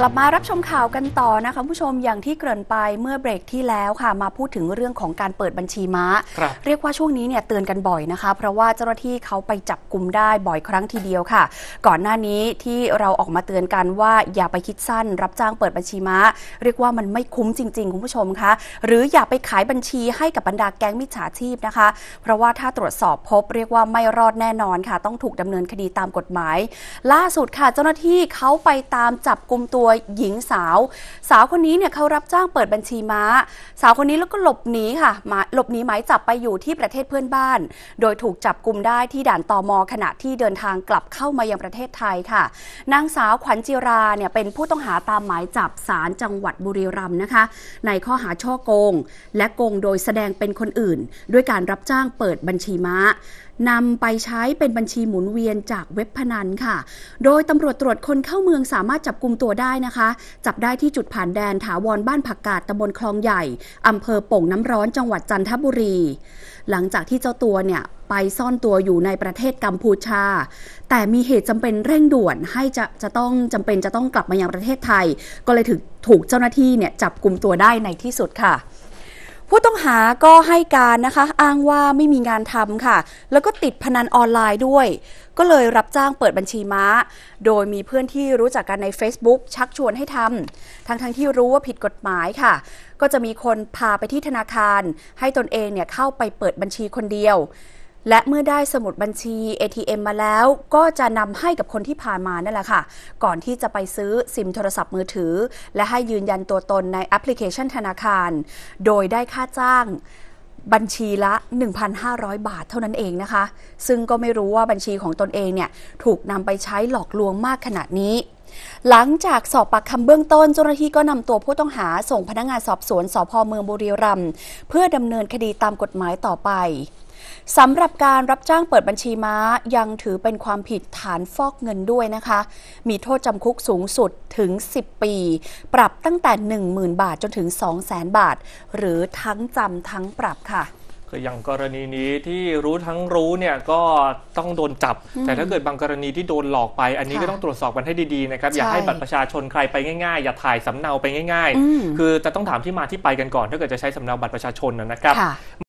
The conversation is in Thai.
กลับมารับชมข่าวกันต่อนะคะ ผู้ชมอย่างที่เกริ่นไปเมื่อเบรกที่แล้วค่ะ มาพูดถึงเรื่องของการเปิดบัญชีม้า เรียกว่าช่วงนี้เนี่ยเตือนกันบ่อยนะคะ เพราะว่าเจ้าหน้าที่เขาไปจับกลุ่มได้บ่อยครั้งทีเดียวค่ะก่อนหน้านี้ที่เราออกมาเตือนกันว่าอย่าไปคิดสั้น รับจ้างเปิดบัญชีม้า เรียกว่ามันไม่คุ้มจริงๆคุณผู้ชมคะหรืออย่าไปขายบัญชีให้กับบรรดาแก๊งมิจฉาชีพนะคะ เพราะว่าถ้าตรวจสอบพบเรียกว่าไม่รอดแน่นอนค่ะ ต้องถูกดำเนินคดีตามกฎหมาย ล่าสุดค่ะ เจ้าหน้าที่เขาไปตามจับกลุ่มตัววหญิงสาว สาวคนนี้เนี่ยเขารับจ้างเปิดบัญชีม้า สาวคนนี้แล้วก็หลบหนีค่ะหลบหนีหมายจับไปอยู่ที่ประเทศเพื่อนบ้าน โดยถูกจับกลุ่มได้ที่ด่านตอมอขณะที่เดินทางกลับเข้ามายังประเทศไทยค่ะ นางสาวขวัญจิราเนี่ยเป็นผู้ต้องหาตามหมายจับศาลจังหวัดบุรีรัมย์นะคะ ในข้อหาช่อโกง และโกงโดยแสดงเป็นคนอื่นด้วยการรับจ้างเปิดบัญชีม้านำไปใช้เป็นบัญชีหมุนเวียนจากเว็บพนันค่ะ โดยตำรวจตรวจคนเข้าเมืองสามารถจับกลุ่มตัวได้นะคะจับได้ที่จุดผ่านแดนถาวรบ้านผักกาดตำบลคลองใหญ่อำเภอโป่งน้ำร้อนจังหวัดจันทบุรี หลังจากที่เจ้าตัวเนี่ย ไปซ่อนตัวอยู่ในประเทศกัมพูชา แต่มีเหตุจำเป็นเร่งด่วนให้จะจะต้องจำเป็นจะต้องกลับมายังประเทศไทย ก็เลยถูกถูกเจ้าหน้าที่เนี่ย จับกลุ่มตัวได้ในที่สุดค่ะผู้ต้องหาก็ให้การนะคะ อ้างว่าไม่มีงานทำค่ะ แล้วก็ติดพนันออนไลน์ด้วย ก็เลยรับจ้างเปิดบัญชีม้า โดยมีเพื่อนที่รู้จักกันใน Facebook ชักชวนให้ทำทั้งทั้งที่รู้ว่าผิดกฎหมายค่ะ ก็จะมีคนพาไปที่ธนาคาร ให้ตนเองเนี่ยเข้าไปเปิดบัญชีคนเดียวและเมื่อได้สมุดบัญชี ATM มาแล้วก็จะนำให้กับคนที่ผ่านมานั่นแหละค่ะ ก่อนที่จะไปซื้อซิมโทรศัพท์มือถือ และให้ยืนยันตัวตนในแอปพลิเคชันธนาคาร โดยได้ค่าจ้างบัญชีละ 1,500 บาทเท่านั้นเองนะคะ ซึ่งก็ไม่รู้ว่าบัญชีของตนเองเนี่ย ถูกนำไปใช้หลอกลวงมากขนาดนี้ หลังจากสอบปากคำเบื้องต้นเจ้าหน้าที่ก็นำตัวผู้ต้องหาส่งพนักงงานสอบสวนสพเมืองบุรีรัมย์เพื่อดำเนินคดีตามกฎหมายต่อไปสำหรับการรับจ้างเปิดบัญชีม้ายังถือเป็นความผิดฐานฟอกเงินด้วยนะคะ มีโทษจำคุกสูงสุดถึง 10 ปี ปรับตั้งแต่10,000บาทจนถึง200,000 บาท หรือทั้งจำทั้งปรับค่ะ คืออย่างกรณีนี้ที่รู้ทั้งรู้เนี่ยก็ต้องโดนจับ แต่ถ้าเกิดบางกรณีที่โดนหลอกไป อันนี้ก็ต้องตรวจสอบกันให้ดีๆนะครับ อย่าให้บัตรประชาชนใครไปง่ายๆอย่าถ่ายสำเนาไปง่ายๆ คือจะต้องถามที่มาที่ไปกันก่อนถ้าเกิดจะใช้สำเนาบัตรประชาชนนะครับ